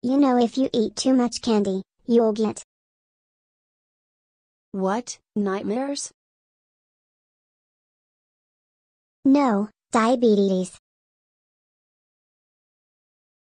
You know if you eat too much candy, you'll get. What, nightmares? No, diabetes.